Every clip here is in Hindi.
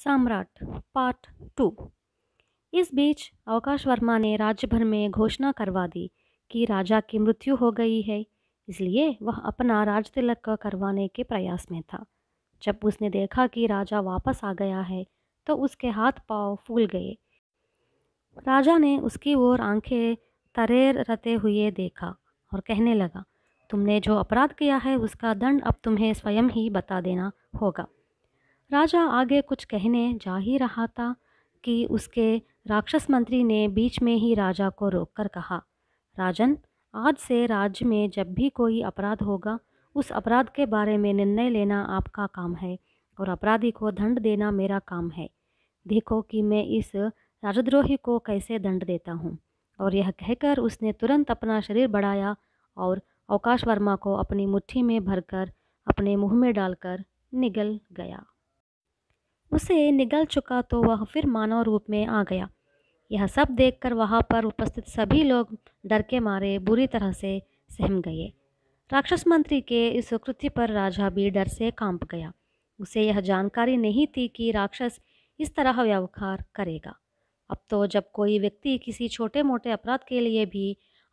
सम्राट पार्ट टू इस बीच अवकाश वर्मा ने राज्य भर में घोषणा करवा दी कि राजा की मृत्यु हो गई है इसलिए वह अपना राज तिलक करवाने के प्रयास में था जब उसने देखा कि राजा वापस आ गया है तो उसके हाथ पाँव फूल गए राजा ने उसकी ओर आंखें तरे रते हुए देखा और कहने लगा तुमने जो अपराध किया है उसका दंड अब तुम्हें स्वयं ही बता देना होगा राजा आगे कुछ कहने जा ही रहा था कि उसके राक्षस मंत्री ने बीच में ही राजा को रोककर कहा राजन आज से राज्य में जब भी कोई अपराध होगा उस अपराध के बारे में निर्णय लेना आपका काम है और अपराधी को दंड देना मेरा काम है देखो कि मैं इस राजद्रोही को कैसे दंड देता हूँ और यह कहकर उसने तुरंत अपना शरीर बढ़ाया और अवकाश वर्मा को अपनी मुट्ठी में भरकर अपने मुंह में डालकर निगल गया उसे निगल चुका तो वह फिर मानव रूप में आ गया यह सब देखकर वहाँ पर उपस्थित सभी लोग डर के मारे बुरी तरह से सहम गए राक्षस मंत्री के इस कृत्य पर राजा भी डर से कांप गया उसे यह जानकारी नहीं थी कि राक्षस इस तरह व्यवहार करेगा अब तो जब कोई व्यक्ति किसी छोटे मोटे अपराध के लिए भी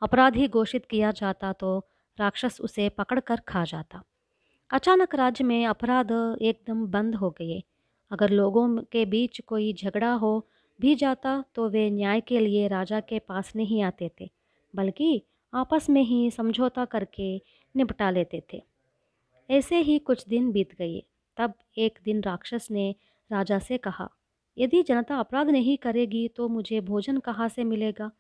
अपराधी घोषित किया जाता तो राक्षस उसे पकड़कर खा जाता अचानक राज्य में अपराध एकदम बंद हो गए अगर लोगों के बीच कोई झगड़ा हो भी जाता तो वे न्याय के लिए राजा के पास नहीं आते थे बल्कि आपस में ही समझौता करके निपटा लेते थे ऐसे ही कुछ दिन बीत गए तब एक दिन राक्षस ने राजा से कहा यदि जनता अपराध नहीं करेगी तो मुझे भोजन कहाँ से मिलेगा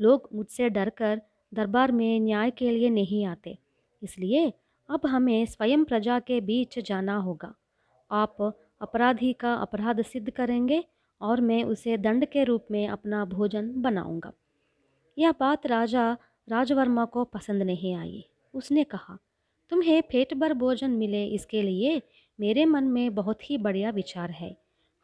लोग मुझसे डरकर दरबार में न्याय के लिए नहीं आते इसलिए अब हमें स्वयं प्रजा के बीच जाना होगा आप अपराधी का अपराध सिद्ध करेंगे और मैं उसे दंड के रूप में अपना भोजन बनाऊंगा। यह बात राजा राजवर्मा को पसंद नहीं आई उसने कहा तुम्हें पेट भर भोजन मिले इसके लिए मेरे मन में बहुत ही बढ़िया विचार है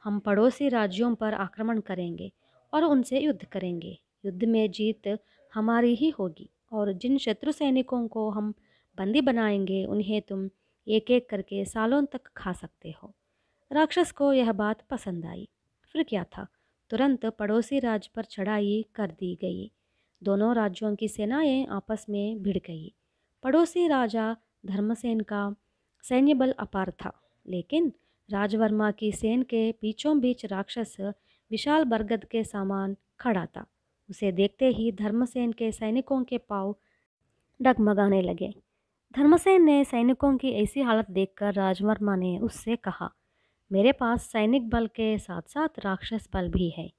हम पड़ोसी राज्यों पर आक्रमण करेंगे और उनसे युद्ध करेंगे युद्ध में जीत हमारी ही होगी और जिन शत्रु सैनिकों को हम बंदी बनाएंगे उन्हें तुम एक एक करके सालों तक खा सकते हो राक्षस को यह बात पसंद आई फिर क्या था तुरंत पड़ोसी राज्य पर चढ़ाई कर दी गई दोनों राज्यों की सेनाएं आपस में भिड़ गई पड़ोसी राजा धर्मसेन का सैन्य बल अपार था लेकिन राजवर्मा की सेन के बीचों बीच राक्षस विशाल बरगद के सामान खड़ा था उसे देखते ही धर्मसेन के सैनिकों के पाँव डगमगाने लगे धर्मसेन ने सैनिकों की ऐसी हालत देखकर राजवर्मा ने उससे कहा मेरे पास सैनिक बल के साथ साथ राक्षस बल भी है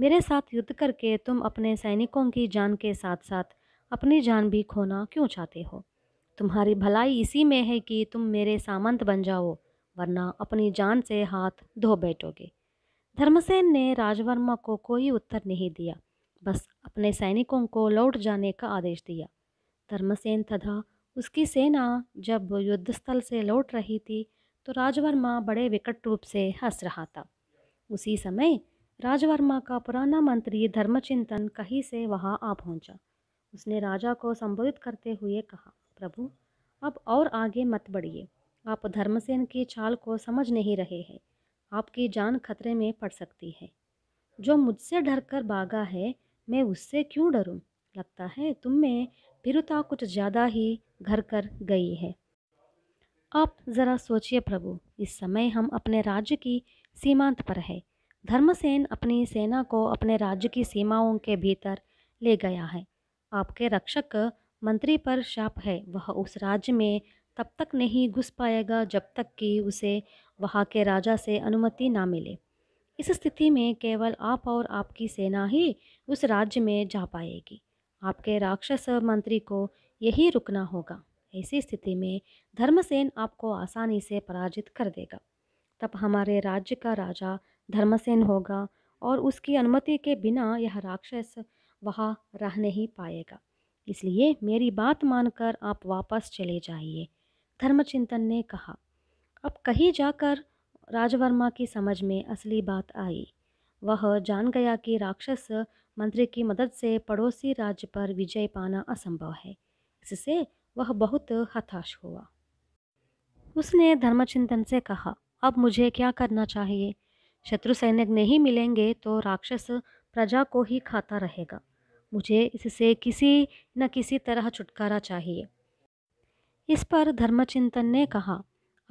मेरे साथ युद्ध करके तुम अपने सैनिकों की जान के साथ साथ अपनी जान भी खोना क्यों चाहते हो तुम्हारी भलाई इसी में है कि तुम मेरे सामंत बन जाओ वरना अपनी जान से हाथ धो बैठोगे धर्मसेन ने राजवर्मा को कोई उत्तर नहीं दिया बस अपने सैनिकों को लौट जाने का आदेश दिया धर्मसेन तथा उसकी सेना जब युद्धस्थल से लौट रही थी तो राजवर्मा बड़े विकट रूप से हंस रहा था उसी समय राजवर्मा का पुराना मंत्री धर्मचिंतन कहीं से वहाँ आ पहुँचा उसने राजा को संबोधित करते हुए कहा प्रभु अब और आगे मत बढ़िए आप धर्मसेन की चाल को समझ नहीं रहे हैं आपकी जान खतरे में पड़ सकती है जो मुझसे डरकर भागा है मैं उससे क्यों डरूं? लगता है तुम में भीरुता कुछ ज़्यादा ही घर कर गई है आप ज़रा सोचिए प्रभु इस समय हम अपने राज्य की सीमांत पर है धर्मसेन अपनी सेना को अपने राज्य की सीमाओं के भीतर ले गया है आपके रक्षक मंत्री पर शाप है वह उस राज्य में तब तक नहीं घुस पाएगा जब तक कि उसे वहाँ के राजा से अनुमति ना मिले इस स्थिति में केवल आप और आपकी सेना ही उस राज्य में जा पाएगी आपके राक्षस मंत्री को यही रुकना होगा ऐसी स्थिति में धर्मसेन आपको आसानी से पराजित कर देगा तब हमारे राज्य का राजा धर्मसेन होगा और उसकी अनुमति के बिना यह राक्षस वहाँ रह नहीं पाएगा इसलिए मेरी बात मानकर आप वापस चले जाइए धर्मचिंतन ने कहा अब कहीं जाकर राजवर्मा की समझ में असली बात आई वह जान गया कि राक्षस मंत्री की मदद से पड़ोसी राज्य पर विजय पाना असंभव है इससे वह बहुत हताश हुआ उसने धर्मचिंतन से कहा अब मुझे क्या करना चाहिए शत्रु सैनिक नहीं मिलेंगे तो राक्षस प्रजा को ही खाता रहेगा मुझे इससे किसी न किसी तरह छुटकारा चाहिए इस पर धर्मचिंतन ने कहा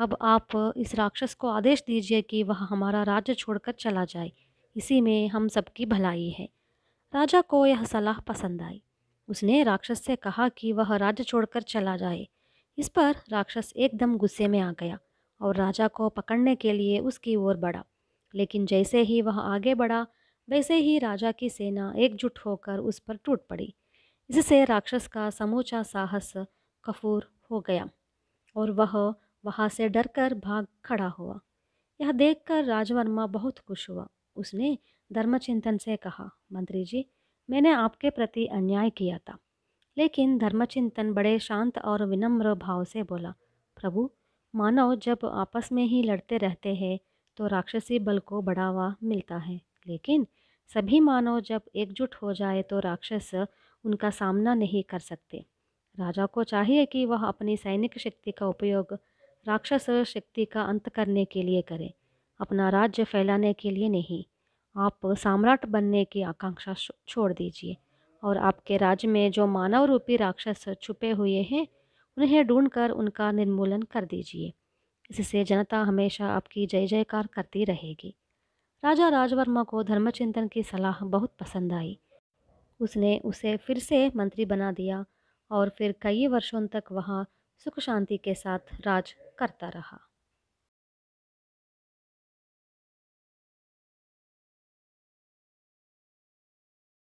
अब आप इस राक्षस को आदेश दीजिए कि वह हमारा राज्य छोड़कर चला जाए इसी में हम सबकी भलाई है राजा को यह सलाह पसंद आई उसने राक्षस से कहा कि वह राज्य छोड़कर चला जाए इस पर राक्षस एकदम गुस्से में आ गया और राजा को पकड़ने के लिए उसकी ओर बढ़ा लेकिन जैसे ही वह आगे बढ़ा वैसे ही राजा की सेना एकजुट होकर उस पर टूट पड़ी इससे राक्षस का समूचा साहस कफूर हो गया और वह वहाँ से डरकर भाग खड़ा हुआ यह देखकर राजवर्मा बहुत खुश हुआ उसने धर्मचिंतन से कहा मंत्री जी मैंने आपके प्रति अन्याय किया था लेकिन धर्मचिंतन बड़े शांत और विनम्र भाव से बोला प्रभु मानव जब आपस में ही लड़ते रहते हैं तो राक्षसी बल को बढ़ावा मिलता है लेकिन सभी मानव जब एकजुट हो जाए तो राक्षस उनका सामना नहीं कर सकते राजा को चाहिए कि वह अपनी सैनिक शक्ति का उपयोग राक्षस शक्ति का अंत करने के लिए करे अपना राज्य फैलाने के लिए नहीं आप सम्राट बनने की आकांक्षा छोड़ दीजिए और आपके राज्य में जो मानव रूपी राक्षस छुपे हुए हैं उन्हें ढूंढकर उनका निर्मूलन कर दीजिए इससे जनता हमेशा आपकी जय जयकार करती रहेगी राजा राजवर्मा को धर्मचिंतन की सलाह बहुत पसंद आई उसने उसे फिर से मंत्री बना दिया और फिर कई वर्षों तक वहाँ सुख शांति के साथ राज करता रहा